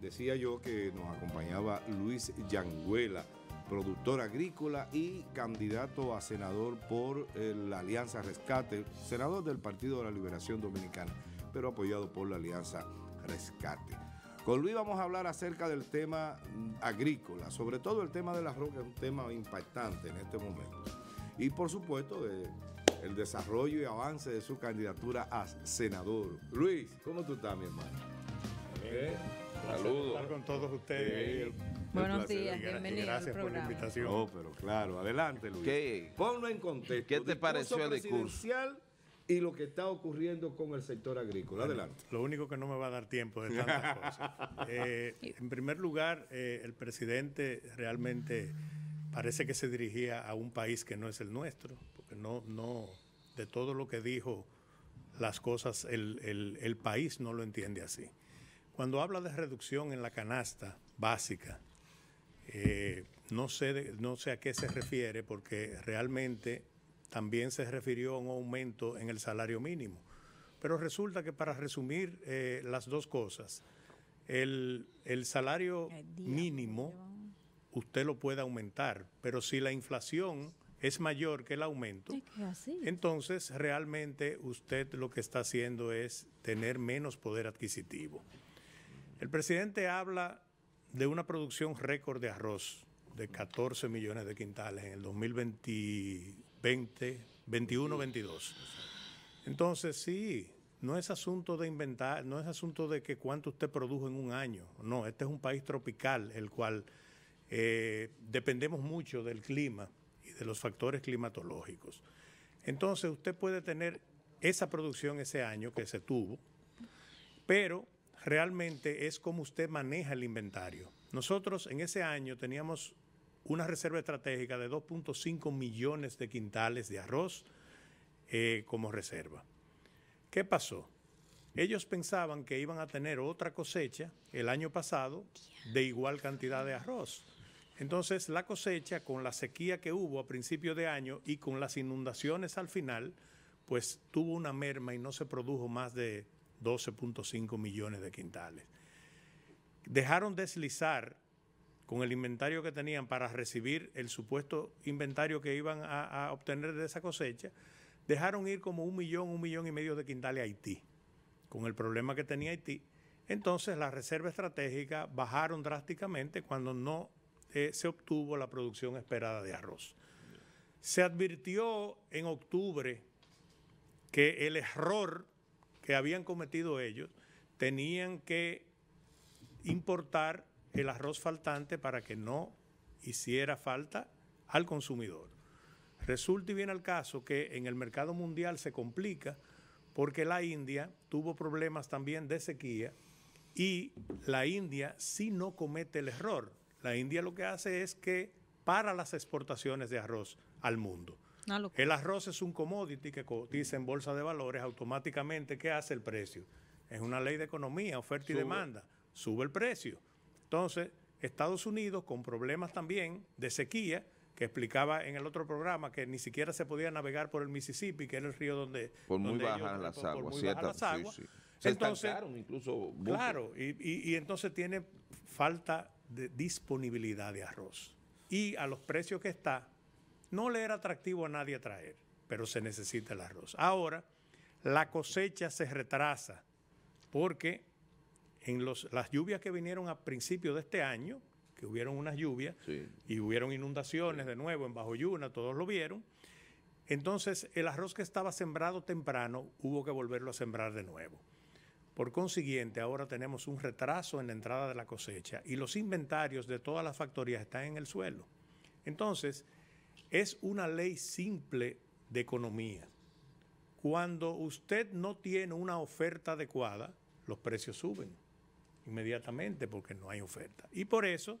Decía yo que nos acompañaba Luis Yanguela, productor agrícola y candidato a senador por eh, la Alianza Rescate, senador del Partido de la Liberación Dominicana, pero apoyado por la Alianza Rescate. Con Luis vamos a hablar acerca del tema agrícola, sobre todo el tema de la roca, un tema impactante en este momento. Y por supuesto, el desarrollo y avance de su candidatura a senador. Luis, ¿cómo tú estás, mi hermano? Bien. Saludos. con todos ustedes. Buenos días, Bienvenidos. Gracias al programa. por la invitación. No, pero claro, adelante, Luis. ¿Qué? Ponlo en contexto. ¿Qué te pareció el discurso? y lo que está ocurriendo con el sector agrícola. Adelante. lo único que no me va a dar tiempo de tantas cosas. Eh, en primer lugar, eh, el presidente realmente parece que se dirigía a un país que no es el nuestro, porque no, no, de todo lo que dijo las cosas, el, el país no lo entiende así. Cuando habla de reducción en la canasta básica, eh, no, sé, no sé a qué se refiere porque realmente también se refirió a un aumento en el salario mínimo. Pero resulta que para resumir eh, las dos cosas, el, el salario mínimo usted lo puede aumentar, pero si la inflación es mayor que el aumento, entonces realmente usted lo que está haciendo es tener menos poder adquisitivo. El presidente habla de una producción récord de arroz de 14 millones de quintales en el 2020, 21, 22. Entonces, sí, no es asunto de inventar, no es asunto de que cuánto usted produjo en un año. No, este es un país tropical, el cual eh, dependemos mucho del clima y de los factores climatológicos. Entonces, usted puede tener esa producción ese año que se tuvo, pero realmente es como usted maneja el inventario. Nosotros en ese año teníamos una reserva estratégica de 2.5 millones de quintales de arroz eh, como reserva. ¿Qué pasó? Ellos pensaban que iban a tener otra cosecha el año pasado de igual cantidad de arroz. Entonces la cosecha con la sequía que hubo a principio de año y con las inundaciones al final, pues tuvo una merma y no se produjo más de 12.5 millones de quintales. Dejaron deslizar con el inventario que tenían para recibir el supuesto inventario que iban a, obtener de esa cosecha, dejaron ir como un millón, un millón y medio de quintales a Haití, con el problema que tenía Haití. Entonces las reservas estratégicas bajaron drásticamente cuando no eh, se obtuvo la producción esperada de arroz. Se advirtió en octubre que el error que habían cometido ellos, tenían que importar el arroz faltante para que no hiciera falta al consumidor. Resulta y viene al caso que en el mercado mundial se complica porque la India tuvo problemas también de sequía y la India sí no comete el error. La India lo que hace es que para las exportaciones de arroz al mundo. El arroz es un commodity que cotiza en bolsa de valores automáticamente. ¿Qué hace el precio? Es una ley de economía, oferta y demanda. Sube el precio. Entonces, Estados Unidos, con problemas también de sequía, que explicaba en el otro programa que ni siquiera se podía navegar por el Mississippi, que era el río donde... Por muy bajas las aguas, por muy las aguas. entonces, incluso... Claro, y, entonces tiene falta de disponibilidad de arroz. Y a los precios que está, no le era atractivo a nadie traer, pero se necesita el arroz. Ahora, la cosecha se retrasa porque en las lluvias que vinieron a principios de este año, que hubieron unas lluvias y hubieron inundaciones de nuevo en Bajo Yuna, todos lo vieron. Entonces, el arroz que estaba sembrado temprano hubo que volverlo a sembrar de nuevo. Por consiguiente, ahora tenemos un retraso en la entrada de la cosecha y los inventarios de todas las factorías están en el suelo. Entonces, es una ley simple de economía. Cuando usted no tiene una oferta adecuada, los precios suben inmediatamente porque no hay oferta. Y por eso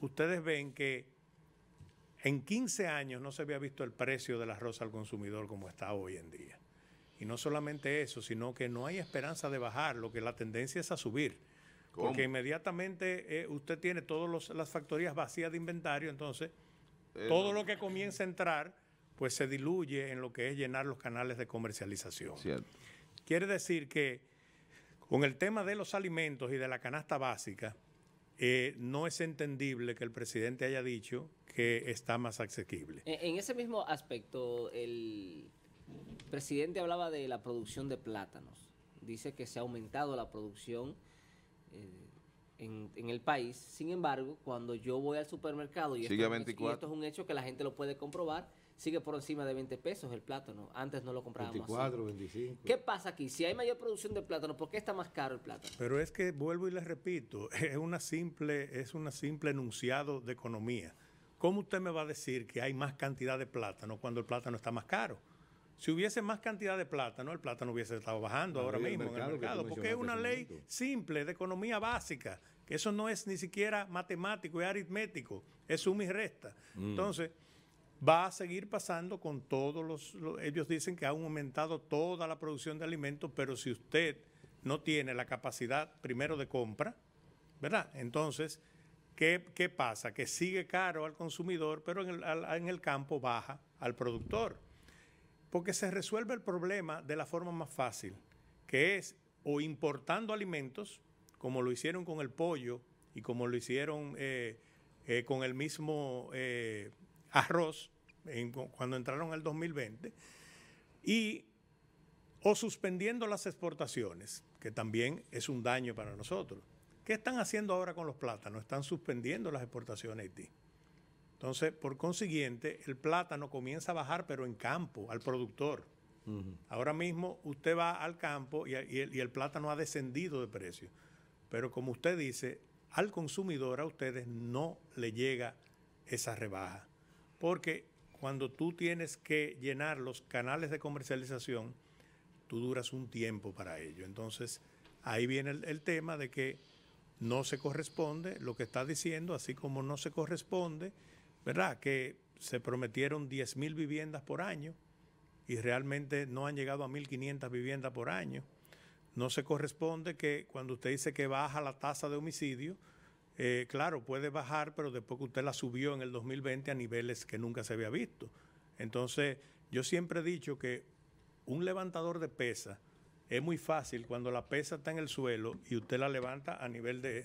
ustedes ven que en 15 años no se había visto el precio de la al consumidor como está hoy en día. Y no solamente eso, sino que no hay esperanza de bajar, lo que la tendencia es a subir. Porque inmediatamente eh, usted tiene todas las factorías vacías de inventario, entonces eh, Todo lo que comienza a entrar, pues se diluye en lo que es llenar los canales de comercialización. Quiere decir que con el tema de los alimentos y de la canasta básica, eh, no es entendible que el presidente haya dicho que está más asequible. En, ese mismo aspecto, el presidente hablaba de la producción de plátanos. Dice que se ha aumentado la producción eh, en, el país. Sin embargo, cuando yo voy al supermercado y esto, es un hecho que la gente lo puede comprobar, sigue por encima de 20 pesos el plátano. Antes no lo comprábamos 24, 25. ¿Qué pasa aquí? Si hay mayor producción de plátano, ¿por qué está más caro el plátano? Pero es que vuelvo y les repito, es una simple es una simple enunciado de economía. ¿Cómo usted me va a decir que hay más cantidad de plátano cuando el plátano está más caro? Si hubiese más cantidad de plátano, el plátano hubiese estado bajando ahora mismo en el mercado, porque es una ley simple de economía básica, que eso no es ni siquiera matemático, y aritmético, es suma y resta. Mm. Entonces, va a seguir pasando con todos los, ellos dicen que han aumentado toda la producción de alimentos, pero si usted no tiene la capacidad primero de compra, ¿verdad? Entonces, ¿qué, qué pasa? Que sigue caro al consumidor, pero en el, en el campo baja al productor. Porque se resuelve el problema de la forma más fácil, que es o importando alimentos, como lo hicieron con el pollo y como lo hicieron eh, eh, con el mismo eh, arroz cuando entraron el 2020, y o suspendiendo las exportaciones, que también es un daño para nosotros. ¿Qué están haciendo ahora con los plátanos? Están suspendiendo las exportaciones Haití. Entonces, por consiguiente, el plátano comienza a bajar, pero en campo, al productor. Ahora mismo usted va al campo y, el, plátano ha descendido de precio. Pero como usted dice, al consumidor, a ustedes no le llega esa rebaja. Porque cuando tú tienes que llenar los canales de comercialización, tú duras un tiempo para ello. Entonces, ahí viene el tema de que no se corresponde lo que está diciendo, así como no se corresponde ¿verdad? Que se prometieron mil viviendas por año y realmente no han llegado a 1.500 viviendas por año. No se corresponde que cuando usted dice que baja la tasa de homicidio, eh, claro, puede bajar, pero después que usted la subió en el 2020 a niveles que nunca se había visto. Entonces, yo siempre he dicho que un levantador de pesa es muy fácil cuando la pesa está en el suelo y usted la levanta a nivel de,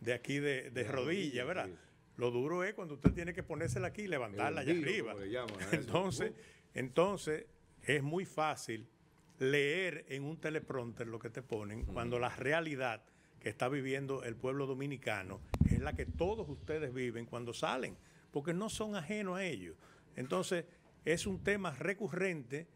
de aquí de, de rodilla, ¿verdad? Lo duro es cuando usted tiene que ponérsela aquí y levantarla allá arriba. entonces, entonces, es muy fácil leer en un teleprompter lo que te ponen cuando la realidad que está viviendo el pueblo dominicano es la que todos ustedes viven cuando salen, porque no son ajenos a ellos. Entonces, es un tema recurrente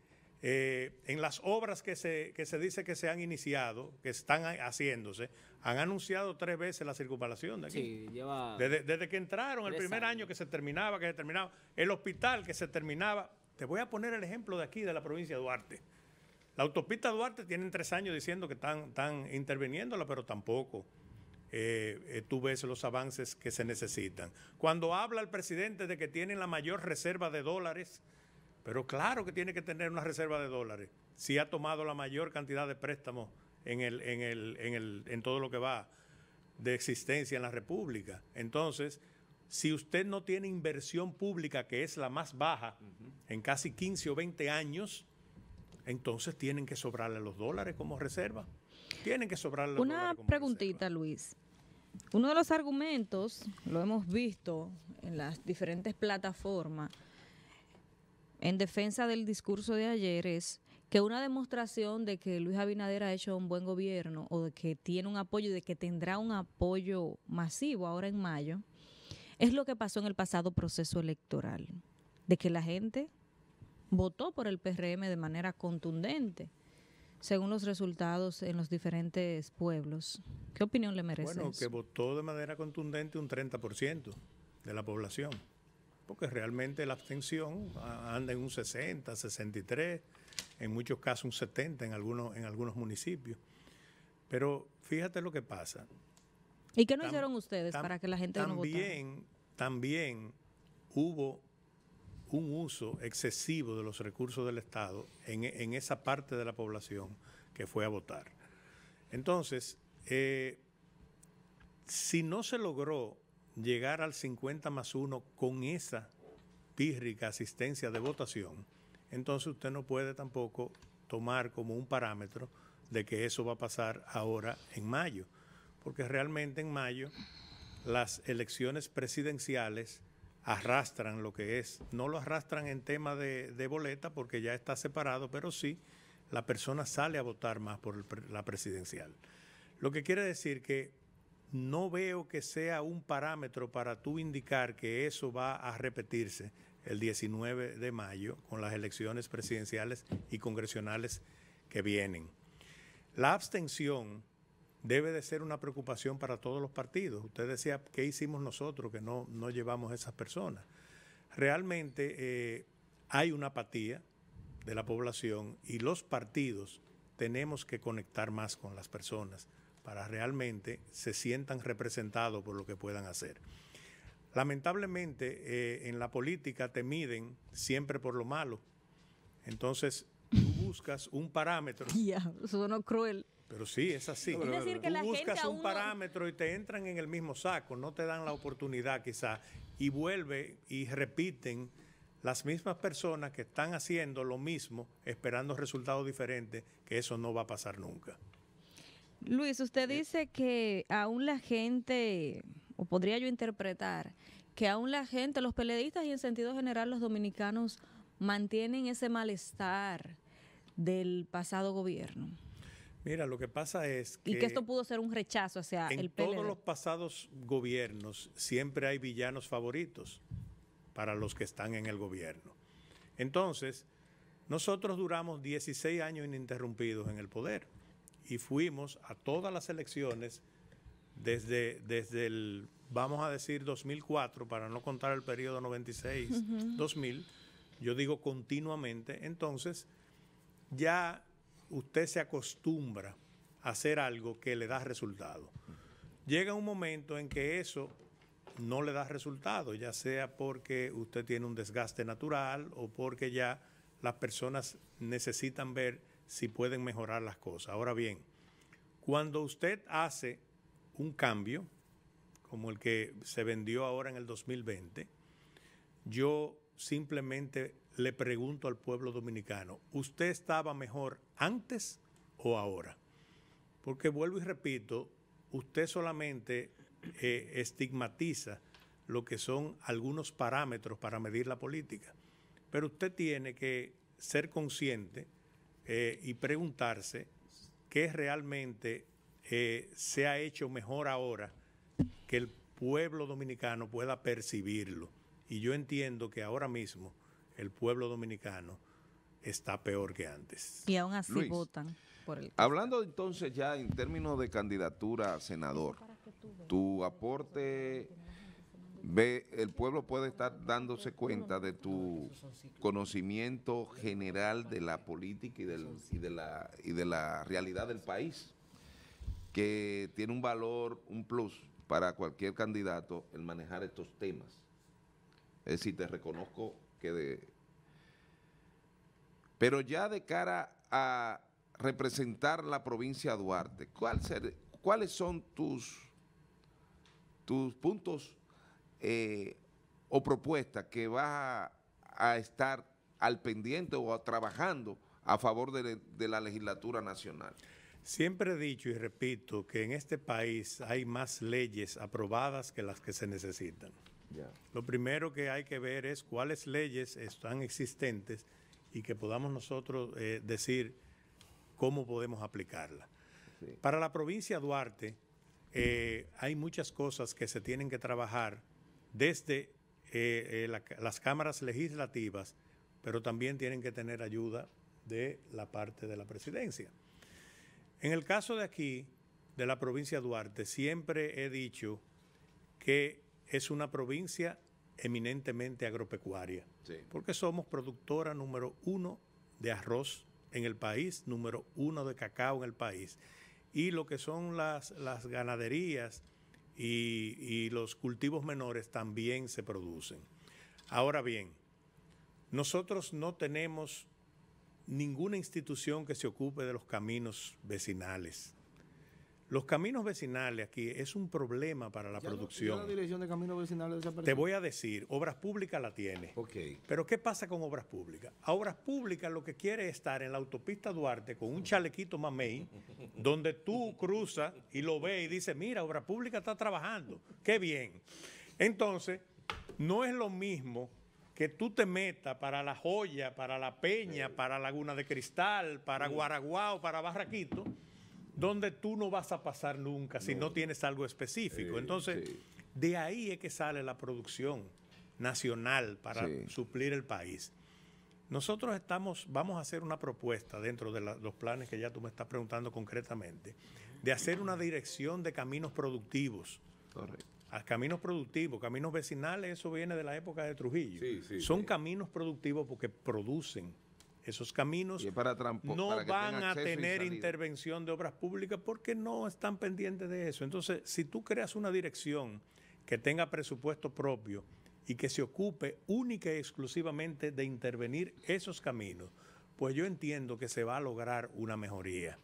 eh, en las obras que se, que se dice que se han iniciado, que están haciéndose, han anunciado tres veces la circunvalación de aquí. Sí, lleva desde, que entraron, el primer año que se terminaba, que se terminaba, el hospital que se terminaba. Te voy a poner el ejemplo de aquí, de la provincia de Duarte. La autopista Duarte tiene tres años diciendo que están, interviniéndola, pero tampoco. Eh, eh, tú ves los avances que se necesitan. Cuando habla el presidente de que tienen la mayor reserva de dólares pero claro que tiene que tener una reserva de dólares si ha tomado la mayor cantidad de préstamos en, el, en, el, en, el, en todo lo que va de existencia en la República. Entonces, si usted no tiene inversión pública, que es la más baja en casi 15 o 20 años, entonces tienen que sobrarle los dólares como reserva. Tienen que sobrarle los dólares Una preguntita, Luis. Uno de los argumentos, lo hemos visto en las diferentes plataformas, en defensa del discurso de ayer es que una demostración de que Luis Abinader ha hecho un buen gobierno o de que tiene un apoyo, de que tendrá un apoyo masivo ahora en mayo, es lo que pasó en el pasado proceso electoral, de que la gente votó por el PRM de manera contundente, según los resultados en los diferentes pueblos. ¿Qué opinión le merece? Bueno, que votó de manera contundente un 30% de la población porque realmente la abstención ah, anda en un 60, 63, en muchos casos un 70 en algunos, en algunos municipios. Pero fíjate lo que pasa. ¿Y qué no hicieron ustedes para que la gente también, no votara? También hubo un uso excesivo de los recursos del Estado en, esa parte de la población que fue a votar. Entonces, eh, si no se logró llegar al 50 más 1 con esa pírrica asistencia de votación, entonces usted no puede tampoco tomar como un parámetro de que eso va a pasar ahora en mayo, porque realmente en mayo las elecciones presidenciales arrastran lo que es, no lo arrastran en tema de, boleta porque ya está separado, pero sí la persona sale a votar más por la presidencial. Lo que quiere decir que no veo que sea un parámetro para tú indicar que eso va a repetirse el 19 de mayo con las elecciones presidenciales y congresionales que vienen. La abstención debe de ser una preocupación para todos los partidos. Usted decía, ¿qué hicimos nosotros que no, llevamos a esas personas? Realmente eh, hay una apatía de la población y los partidos tenemos que conectar más con las personas para realmente se sientan representados por lo que puedan hacer. Lamentablemente eh, en la política te miden siempre por lo malo. Entonces tú buscas un parámetro. Ya, cruel. Pero sí, es así. buscas un parámetro y te entran en el mismo saco, no te dan la oportunidad quizá, y vuelve y repiten las mismas personas que están haciendo lo mismo, esperando resultados diferentes, que eso no va a pasar nunca. Luis, usted dice que aún la gente, o podría yo interpretar, que aún la gente, los peleadistas y en sentido general los dominicanos mantienen ese malestar del pasado gobierno. Mira, lo que pasa es que... Y que esto pudo ser un rechazo hacia el En todos los pasados gobiernos siempre hay villanos favoritos para los que están en el gobierno. Entonces, nosotros duramos 16 años ininterrumpidos en el poder y fuimos a todas las elecciones desde, desde el, vamos a decir, 2004, para no contar el periodo 96-2000, yo digo continuamente, entonces ya usted se acostumbra a hacer algo que le da resultado. Llega un momento en que eso no le da resultado, ya sea porque usted tiene un desgaste natural o porque ya las personas necesitan ver si pueden mejorar las cosas. Ahora bien, cuando usted hace un cambio, como el que se vendió ahora en el 2020, yo simplemente le pregunto al pueblo dominicano, ¿usted estaba mejor antes o ahora? Porque vuelvo y repito, usted solamente eh, estigmatiza lo que son algunos parámetros para medir la política, pero usted tiene que ser consciente eh, y preguntarse qué realmente eh, se ha hecho mejor ahora que el pueblo dominicano pueda percibirlo. Y yo entiendo que ahora mismo el pueblo dominicano está peor que antes. Y aún así votan por el... Hablando entonces ya en términos de candidatura a senador, tu aporte Ve, el pueblo puede estar dándose cuenta de tu conocimiento general de la política y, de, la, y de la realidad del país, que tiene un valor, un plus para cualquier candidato el manejar estos temas. Es decir, te reconozco que de... Pero ya de cara a representar la provincia de Duarte, ¿cuál ser, ¿cuáles son tus, tus puntos eh, o propuesta que va a, estar al pendiente o trabajando a favor de, la legislatura nacional? Siempre he dicho y repito que en este país hay más leyes aprobadas que las que se necesitan. Lo primero que hay que ver es cuáles leyes están existentes y que podamos nosotros eh, decir cómo podemos aplicarlas. Para la provincia de Duarte eh, hay muchas cosas que se tienen que trabajar desde eh, eh, las cámaras legislativas, pero también tienen que tener ayuda de la parte de la presidencia. En el caso de aquí, de la provincia de Duarte, siempre he dicho que es una provincia eminentemente agropecuaria, porque somos productora número uno de arroz en el país, número uno de cacao en el país, y lo que son las, las ganaderías, y, los cultivos menores también se producen. Ahora bien, nosotros no tenemos ninguna institución que se ocupe de los caminos vecinales. Los caminos vecinales aquí es un problema para la producción. la dirección de caminos vecinales Te voy a decir, Obras Públicas la tiene. Ok. Pero ¿qué pasa con Obras Públicas? A Obras Públicas lo que quiere es estar en la autopista Duarte con un chalequito mamey, donde tú cruzas y lo ves y dices, mira, Obras Públicas está trabajando. Qué bien. Entonces, no es lo mismo que tú te metas para La Joya, para La Peña, para Laguna de Cristal, para Guaraguao, para Barraquito donde tú no vas a pasar nunca si no tienes algo específico. Entonces, de ahí es que sale la producción nacional para suplir el país. Nosotros estamos, vamos a hacer una propuesta dentro de los planes que ya tú me estás preguntando concretamente, de hacer una dirección de caminos productivos. A caminos productivos, caminos vecinales, eso viene de la época de Trujillo. Son caminos productivos porque producen esos caminos para no van a tener intervención de obras públicas porque no están pendientes de eso. Entonces, si tú creas una dirección que tenga presupuesto propio y que se ocupe única y exclusivamente de intervenir esos caminos, pues yo entiendo que se va a lograr una mejoría.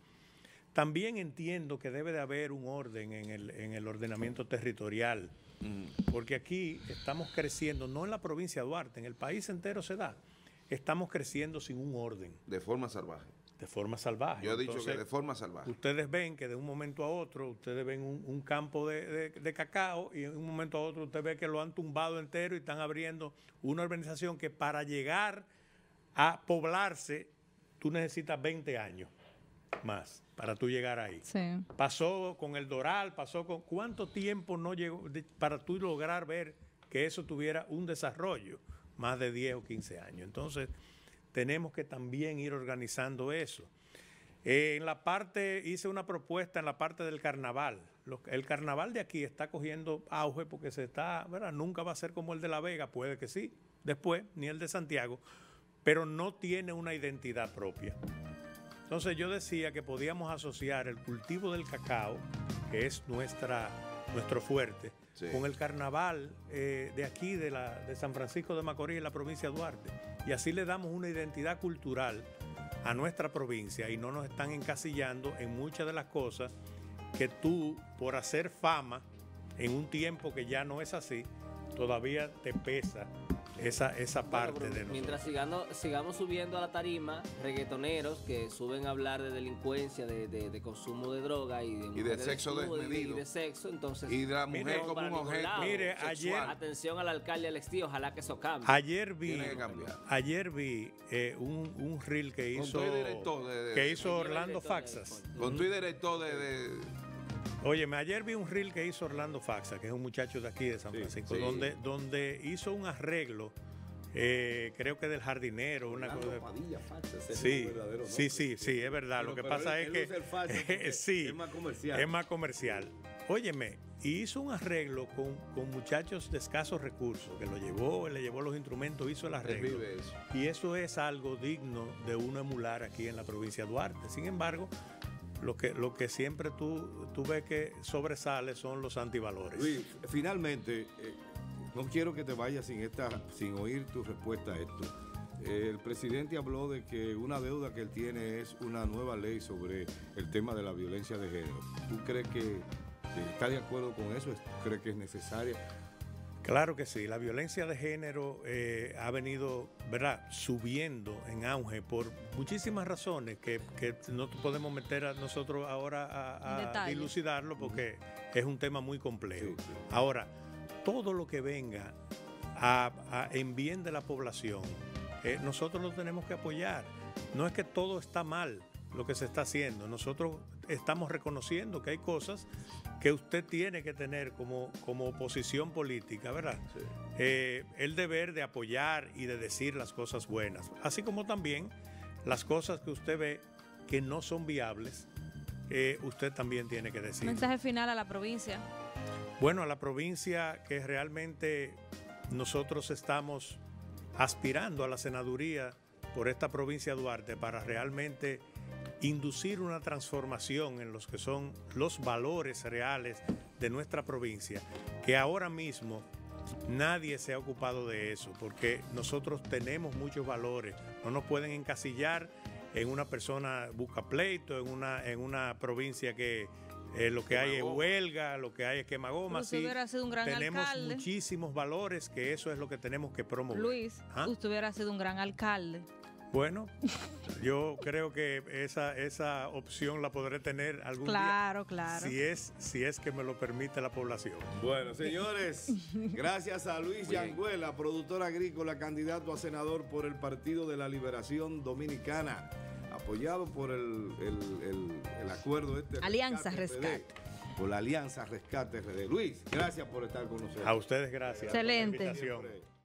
También entiendo que debe de haber un orden en el, en el ordenamiento territorial, mm. porque aquí estamos creciendo, no en la provincia de Duarte, en el país entero se da estamos creciendo sin un orden. De forma salvaje. De forma salvaje. Yo he dicho que de forma salvaje. Ustedes ven que de un momento a otro, ustedes ven un, campo de, cacao y de un momento a otro ustedes ve que lo han tumbado entero y están abriendo una organización que para llegar a poblarse, tú necesitas 20 años más para tú llegar ahí. Sí. Pasó con el Doral, pasó con... ¿Cuánto tiempo no llegó para tú lograr ver que eso tuviera un desarrollo? más de 10 o 15 años. Entonces, tenemos que también ir organizando eso. en la parte, hice una propuesta en la parte del carnaval. el carnaval de aquí está cogiendo auge porque se está, ¿verdad? Nunca va a ser como el de La Vega, puede que sí, después, ni el de Santiago, pero no tiene una identidad propia. Entonces yo decía que podíamos asociar el cultivo del cacao, que es nuestra, nuestro fuerte, con el carnaval eh, de aquí, de, de San Francisco de Macorís, en la provincia de Duarte. Y así le damos una identidad cultural a nuestra provincia y no nos están encasillando en muchas de las cosas que tú, por hacer fama en un tiempo que ya no es así, todavía te pesa esa, parte de nosotros. Mientras sigamos sigamos subiendo a la tarima, reggaetoneros que suben a hablar de delincuencia, de, consumo de droga y de, sexo desmedido. Y, de, sexo, entonces. Y de la mujer como un objeto. Mire, sexual. ayer. Atención al alcalde Alex Tío, ojalá que eso cambie. Ayer vi, ayer vi eh, un, un, reel que hizo, que hizo Orlando Faxas. Con tu director de Óyeme, ayer vi un reel que hizo Orlando Faxa, que es un muchacho de aquí de San Francisco, Donde, donde hizo un arreglo. Eh, creo que del jardinero, una cosa. Faxa, sí, sí, sí, sí, es verdad. Lo que pasa es que sí, es más comercial. Es más comercial. Óyeme, hizo un arreglo con, muchachos de escasos recursos, que lo llevó, le llevó los instrumentos, hizo el arreglo. Y eso es algo digno de uno emular aquí en la provincia de Duarte. Sin embargo, lo que, lo que siempre tú, tú ves que sobresale son los antivalores. Luis, finalmente, eh, no quiero que te vayas sin, esta, sin oír tu respuesta a esto. Eh, el presidente habló de que una deuda que él tiene es una nueva ley sobre el tema de la violencia de género. ¿Tú crees que está de acuerdo con eso? ¿Tú crees que es necesaria? Claro que sí, la violencia de género eh, ha venido ¿verdad? subiendo en auge por muchísimas razones que, no podemos meter a nosotros ahora a, dilucidarlo porque es un tema muy complejo. Ahora, todo lo que venga a, en bien de la población, eh, nosotros lo tenemos que apoyar. No es que todo está mal lo que se está haciendo, nosotros estamos reconociendo que hay cosas que usted tiene que tener como, como oposición política, ¿verdad? Eh, el deber de apoyar y de decir las cosas buenas, así como también las cosas que usted ve que no son viables, eh, usted también tiene que decir. Mensaje final a la provincia. Bueno, a la provincia que realmente nosotros estamos aspirando a la senaduría por esta provincia de Duarte para realmente inducir una transformación en los que son los valores reales de nuestra provincia, que ahora mismo nadie se ha ocupado de eso, porque nosotros tenemos muchos valores, no nos pueden encasillar en una persona busca pleito, en una, en una provincia que eh, lo que hay es huelga, lo que hay es quemagoma. Usted hubiera sido un gran tenemos muchísimos valores que eso es lo que tenemos que promover. Luis, ¿Ah? usted hubiera sido un gran alcalde. Bueno, yo creo que esa, esa opción la podré tener algún día. Claro, claro. Si es, si es que me lo permite la población. Bueno, señores, gracias a Luis Yanguela, productor agrícola, candidato a senador por el Partido de la Liberación Dominicana, apoyado por el, el, el, acuerdo este. Alianza Rescate. por la Alianza Rescate RD. Luis, gracias por estar con nosotros. A ustedes gracias. Excelente.